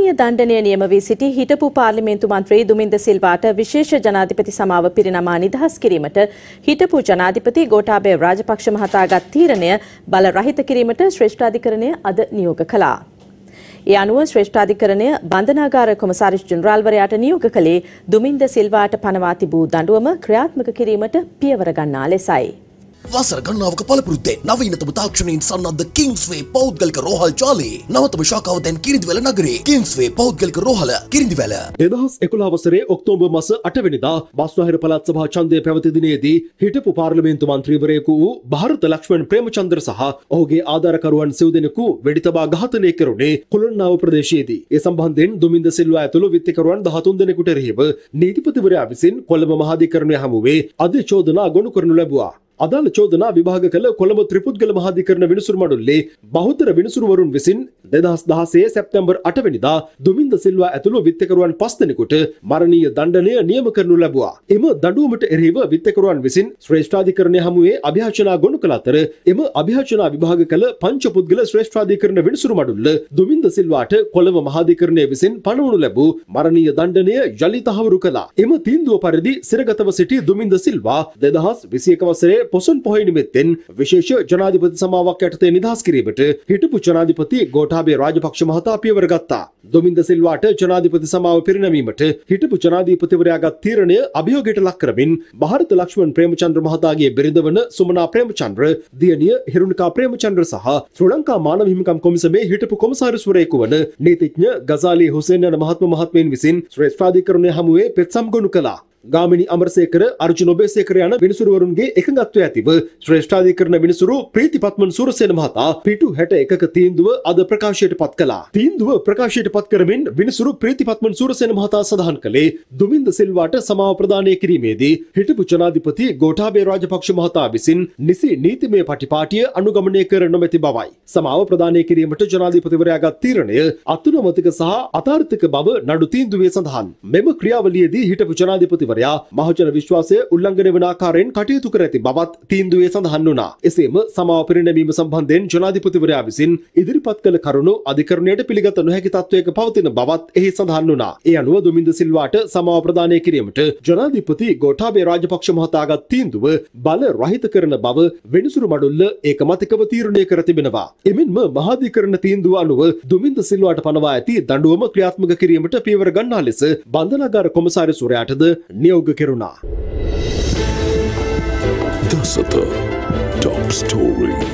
දණ්ඩනය නියම වී සිටි හිටපු පාර්ලිමේන්තු මන්ත්‍රී දුමින්ද සිල්වාට විශේෂ ජනාධිපති සමාව පිරිනමා නිදහස් කිරීමට හිටපු ජනාධිපති ගෝඨාභය රාජපක්ෂ මහතාගත් තීරණය බල රහිත කිරීමට ශ්‍රේෂ්ඨාධිකරණය අද නියෝග කළා. ඒ අනුව ශ්‍රේෂ්ඨාධිකරණය බන්ධනාගාර කොමසාරිස් ජෙනරාල්වරයාට නියෝග කළේ දුමින්ද සිල්වාට පනවා තිබූ දඬුවම ක්‍රියාත්මක කිරීමට පියවර ගන්නා ලෙසයි. වසර ගන්නාවක පළපුරුත්තේ නවීනතම තාක්ෂණයෙන් සන්නද්ධ කිංස්වේ පෞද්ගලික රෝහල් ජාලයේ නවතම ශාකාව දැන් කිරිදිවැල නගරේ කිංස්වේ පෞද්ගලික රෝහල කිරිදිවැල දෙදහස් එකොළහ වසරේ ඔක්තෝබර් මස අටවැනිදා බස්නාහිර පළාත් සභා ඡන්දය පැවති දිනේදී හිටපු පාර්ලිමේන්තු මන්ත්‍රීවරයෙකු වූ භාරත ලක්ෂ්මන් ප්‍රේමචන්ද්‍ර සහ ඔහුගේ ආධාරකරුවන් සිව් දෙනෙකු වෙඩි තබා ඝාතනය කෙරුණේ කොළොන්නාව ප්‍රදේශයේදී ඒ සම්බන්ධයෙන් දුමින්ද සිල්වා ඇතුළු විත්තිකරුවන් 13 දෙනෙකුට එරෙහිව නීතිපතිවරයා විසින් කොළඹ මහාධිකරණය හමුවේ අධිචෝදනා ගොනු කරනු ලැබුවා අදාළ චෝදනා විභාග කළ කොළඹ ත්‍රිපුද්ගල මහාධිකරණ විනිසුරු මඩුල්ලේ බහුතර විනිසුරුවරුන් විසින් දෙදහස් දහසේ සැප්තැම්බර් අටවැනිදා දුමින්ද සිල්වා ඇතුළු විත්තකරුවන් පස්තෙනෙකුට මරණීය දණ්ඩනය නියම කරනු ලැබවා. එම දඩුවමට එරහිව විත්තකරුවන් විසින් ශ්‍රේෂ්ඨාධිකරණය හමුවේ අභ්‍යාචනා ගොනු කළ අතර එම අභ්‍යාචනා විභාග කළ පංචපුද්ගල ශ්‍රේෂ්ඨාධිකරණ විනිසුරු මඩුල්ල දුමින්ද සිල්වාට කොළඹ මහාධිකරණය විසින් පණවනු ලැබූ මරණීය දණ්ඩනය යළි තහවුරු කළා. එම තීන්දුව පරිදි සිරගතව සිටි දුමින්ද සිල්වා දෙදහස් විසියක වසරේ පොසුන් පොහොය නිමිත්තෙන් විශේෂ ජනාධිපති සමාවක් යටතේ නිදහස් කිරීමට හිටපු ජනාධිපති ගෝඨාභය රාජපක්ෂ මහතා පියවර ගත්තා. දොමින්ද සිල්වාට ජනාධිපති සමාව පිරිනැමීමට හිටපු ජනාධිපතිවරයාගත් තීරණය අභියෝගයට ලක් කරමින් ಭಾರತ ලක්ෂ්මන් ප්‍රේමචන්ද්‍ර මහතාගේ බිරිඳවන සුමනා ප්‍රේමචන්ද්‍ර, දියණිය හිරුණිකා ප්‍රේමචන්ද්‍ර සහ ශ්‍රී ලංකා මානව හිමිකම් කොමිසමේ හිටපු කොමසාරිස්වරයෙකු වන නීතිඥ ගසාලි හුසේන් යන මහත්ම මහත්මයන් විසින් ශ්‍රේෂ්ඨාධිකරණය හමුවේ පෙත්සම් ගොනු කළා. ගාමිණි අමරසේකර අර්ජුන ඔබේසේකර යන විනිසුරුවරුන්ගේ එකඟත්වය ඇතිව ශ්‍රේෂ්ඨාධිකරණ විනිසුරු ප්‍රීතිපත්මන් සුරසේන මහතා පිටු 61ක තීන්දුව අද ප්‍රකාශයට පත් කළා. තීන්දුව ප්‍රකාශයට පත් කරමින් විනිසුරු ප්‍රීතිපත්මන් සුරසේන මහතා සඳහන් කළේ දුමින්ද සිල්වාට සමාව ප්‍රදානය කිරීමේදී හිටපු ජනාධිපති ගෝඨාභය රාජපක්ෂ මහතා විසින් නිසි නීතිමය පටිපාටිය අනුගමනය කර නොමැති බවයි. සමාව ප්‍රදානය කිරීමට ජනාධිපතිවරයාගත් තීරණය අතුනමතික සහ අතාර්ථක බව නඩු තීන්දුවේ සඳහන්. මෙම ක්‍රියාවලියේදී හිටපු ජනාධිපතිවරයා අමාත්‍යවරයා මහජන විශ්වාසය උල්ලංඝනය වන ආකාරයෙන් කටයුතු කර ඇති බවත් තීන්දුවේ සඳහන් වුණා. එසේම සමාව පිරිනැමීම සම්බන්ධයෙන් ජනාධිපතිවරයා විසින් ඉදිරිපත් කළ කරුණු අධිකරණයට පිළිගත නොහැකි තත්වයක පවතින බවත් එහි සඳහන් වුණා. ඒ අනුව දුමින්ද සිල්වාට සමාව ප්‍රදානය කිරීමට ජනාධිපති ගෝඨාභය රාජපක්ෂ මහතාගත් තීන්දුව බල රහිත කරන බව වෙනසුරු මඩුල්ල ඒකමතිකව තීරණය කර තිබෙනවා. එමෙන්ම මහාධිකරණ තීන්දුව අනුව දුමින්ද සිල්වාට පනවා ඇති දඬුවම ක්‍රියාත්මක කිරීමට පියවර ගන්නා ලෙස බන්ධනාගාර කොමසාරි සුරයාටද නියෝග කෙරුණා. දසත ටොප් ස්ටෝරී